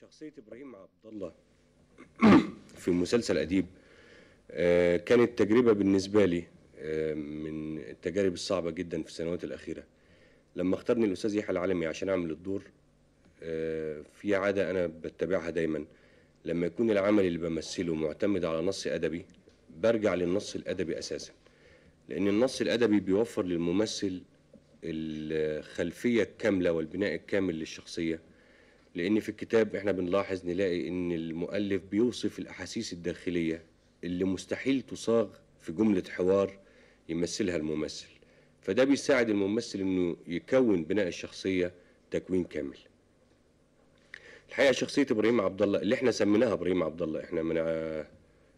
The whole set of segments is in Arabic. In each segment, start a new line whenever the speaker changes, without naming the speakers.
شخصية إبراهيم عبد الله في مسلسل أديب آه، كانت تجربة بالنسبة لي آه، من التجارب الصعبة جدا في السنوات الأخيرة لما اختارني الأستاذ يحيى العالمي عشان أعمل الدور آه، في عادة أنا بتبعها دايما لما يكون العمل اللي بمثله معتمد على نص أدبي برجع للنص الأدبي أساسا لأن النص الأدبي بيوفر للممثل الخلفية الكاملة والبناء الكامل للشخصية لأن في الكتاب إحنا بنلاحظ نلاقي إن المؤلف بيوصف الأحاسيس الداخلية اللي مستحيل تصاغ في جملة حوار يمثلها الممثل فده بيساعد الممثل إنه يكون بناء الشخصية تكوين كامل الحقيقه شخصيه ابراهيم عبد الله اللي احنا سميناها ابراهيم عبد الله احنا من آه،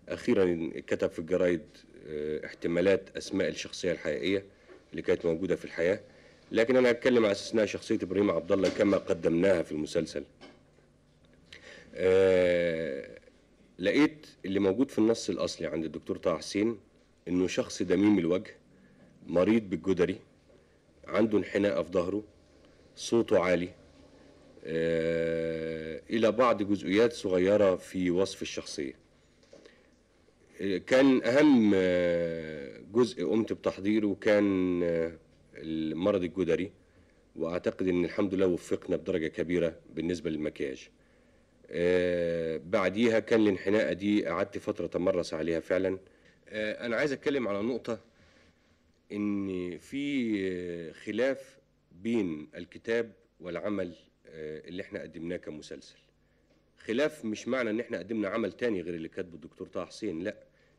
اخيرا كتب في الجرايد آه، احتمالات اسماء الشخصيه الحقيقيه اللي كانت موجوده في الحياه لكن انا هتكلم على اساس شخصيه ابراهيم عبد الله كما قدمناها في المسلسل آه لقيت اللي موجود في النص الاصلي عند الدكتور طه حسين انه شخص دميم الوجه مريض بالجدري عنده انحناء في ظهره صوته عالي آه الى بعض جزئيات صغيره في وصف الشخصيه آه، كان اهم آه، جزء قمت بتحضيره كان آه، المرض الجدري واعتقد ان الحمد لله وفقنا بدرجه كبيره بالنسبه للمكياج آه، بعديها كان الانحناءه دي قعدت فتره تمرس عليها فعلا آه، انا عايز اتكلم على نقطه ان في آه، خلاف بين الكتاب والعمل اللي احنا قدمناه كمسلسل خلاف مش معنى ان احنا قدمنا عمل تاني غير اللي كاتبه الدكتور طه حسين لا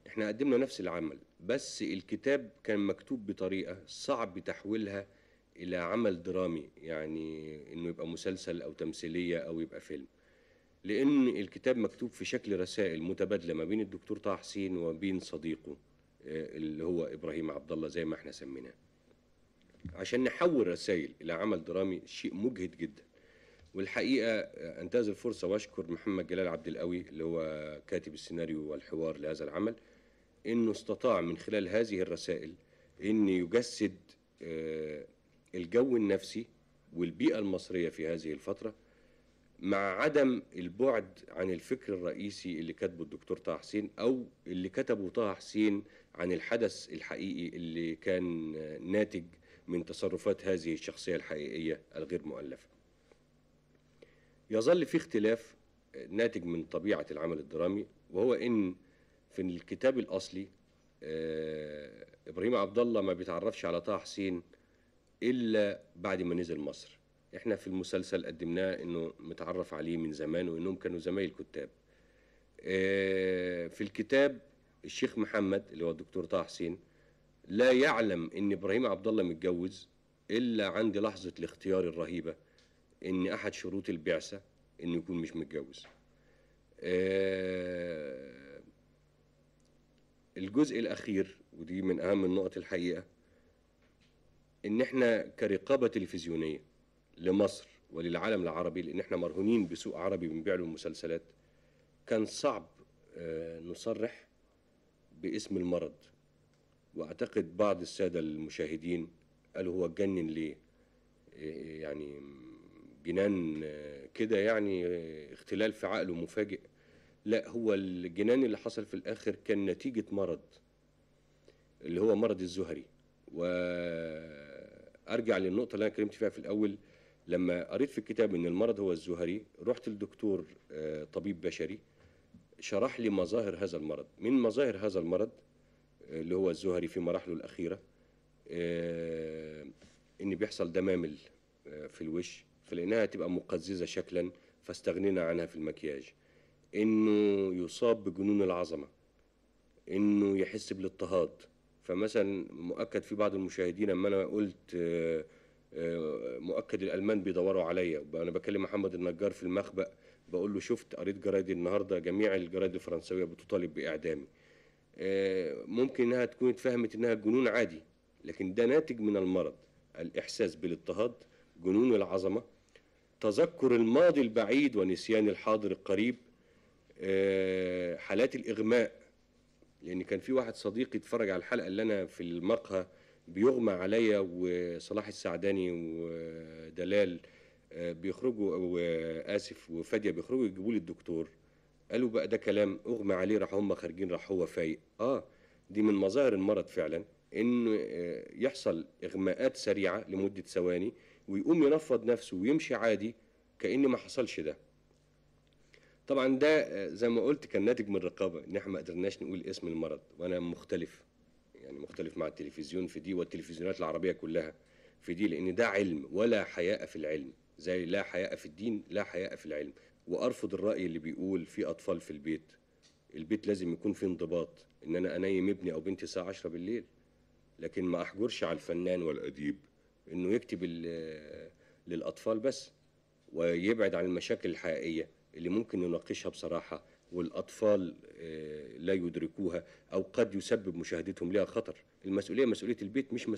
احنا قدمنا نفس العمل بس الكتاب كان مكتوب بطريقة صعب تحويلها إلى عمل درامي يعني إنه يبقى مسلسل أو تمثيلية أو يبقى فيلم لأن الكتاب مكتوب في شكل رسائل متبادلة ما بين الدكتور طه حسين وما بين صديقه آه، اللي هو إبراهيم عبد الله زي ما احنا سميناه عشان نحول رسائل إلى عمل درامي شيء مجهد جدا والحقيقة آه، أنتهز الفرصة وأشكر محمد جلال عبد القوي اللي هو كاتب السيناريو والحوار لهذا العمل انه استطاع من خلال هذه الرسائل ان يجسد آه، الجو النفسي والبيئه المصريه في هذه الفتره مع عدم البعد عن الفكر الرئيسي اللي كتبه الدكتور طه حسين او اللي كتبه طه حسين عن الحدث الحقيقي اللي كان آه، ناتج من تصرفات هذه الشخصيه الحقيقيه الغير مؤلفه. يظل في اختلاف آه، ناتج من طبيعه العمل الدرامي وهو ان في الكتاب الاصلي آه، ابراهيم عبد الله ما بيتعرفش على طه حسين الا بعد ما نزل مصر احنا في المسلسل قدمناه انه متعرف عليه من زمان وانهم كانوا زمايل كتاب آه، في الكتاب الشيخ محمد اللي هو الدكتور طه حسين لا يعلم ان ابراهيم عبد الله متجوز الا عند لحظه الاختيار الرهيبه ان احد شروط البعثه انه يكون مش متجوز آه، الجزء الأخير ودي من أهم النقط الحقيقة إن إحنا كرقابة تلفزيونية لمصر وللعالم العربي لأن إحنا مرهونين بسوق عربي بنبيع له المسلسلات كان صعب آه، نصرح باسم المرض وأعتقد بعض السادة المشاهدين قالوا هو اتجنن ليه آه، يعني جنان آه، كده يعني اختلال في عقله مفاجئ لا هو الجنان اللي حصل في الآخر كان نتيجة مرض اللي هو مرض الزهري وأرجع للنقطة اللي أنا اتكلمت فيها في الأول لما قريت في الكتاب إن المرض هو الزهري رحت لدكتور آه، طبيب بشري شرح لي مظاهر هذا المرض من مظاهر هذا المرض اللي هو الزهري في مراحله الأخيرة آه، إن بيحصل دمامل آه، في الوش فلقيناها تبقى مقززة شكلا فاستغنينا عنها في المكياج انه يصاب بجنون العظمه انه يحس بالاضطهاد فمثلا مؤكد في بعض المشاهدين اما انا قلت آه، آه، مؤكد الالمان بيدوروا عليا انا بكلم محمد النجار في المخبأ بقول له شفت قريت جرايد النهارده جميع الجرايد الفرنسويه بتطالب باعدامي آه، ممكن انها تكون اتفهمت انها جنون عادي لكن ده ناتج من المرض الاحساس بالاضطهاد جنون العظمه تذكر الماضي البعيد ونسيان الحاضر القريب آه، حالات الإغماء لأن يعني كان في واحد صديقي اتفرج على الحلقة اللي أنا في المقهى بيغمى عليا وصلاح السعداني ودلال آه، بيخرجوا وآسف آه، وفادية بيخرجوا يجيبوا لي الدكتور قالوا بقى ده كلام أغمى عليه راح هم خارجين راح هو فايق آه دي من مظاهر المرض فعلا إنه يحصل إغماءات سريعة لمدة ثواني ويقوم ينفض نفسه ويمشي عادي كأن ما حصلش ده طبعا ده آه، زي ما قلت كان ناتج من الرقابه ان احنا ما قدرناش نقول اسم المرض وانا مختلف يعني مختلف مع التلفزيون في دي والتلفزيونات العربيه كلها في دي لان ده علم ولا حياء في العلم زي لا حياء في الدين لا حياء في العلم وارفض الراي اللي بيقول في اطفال في البيت البيت لازم يكون فيه انضباط ان انا انيم ابني او بنتي الساعه 10 بالليل لكن ما احجرش على الفنان والاديب انه يكتب آه، للاطفال بس ويبعد عن المشاكل الحقيقيه اللي ممكن نناقشها بصراحة والأطفال آه، لا يدركوها أو قد يسبب مشاهدتهم لها خطر المسؤولية مسؤولية البيت مش مسؤولية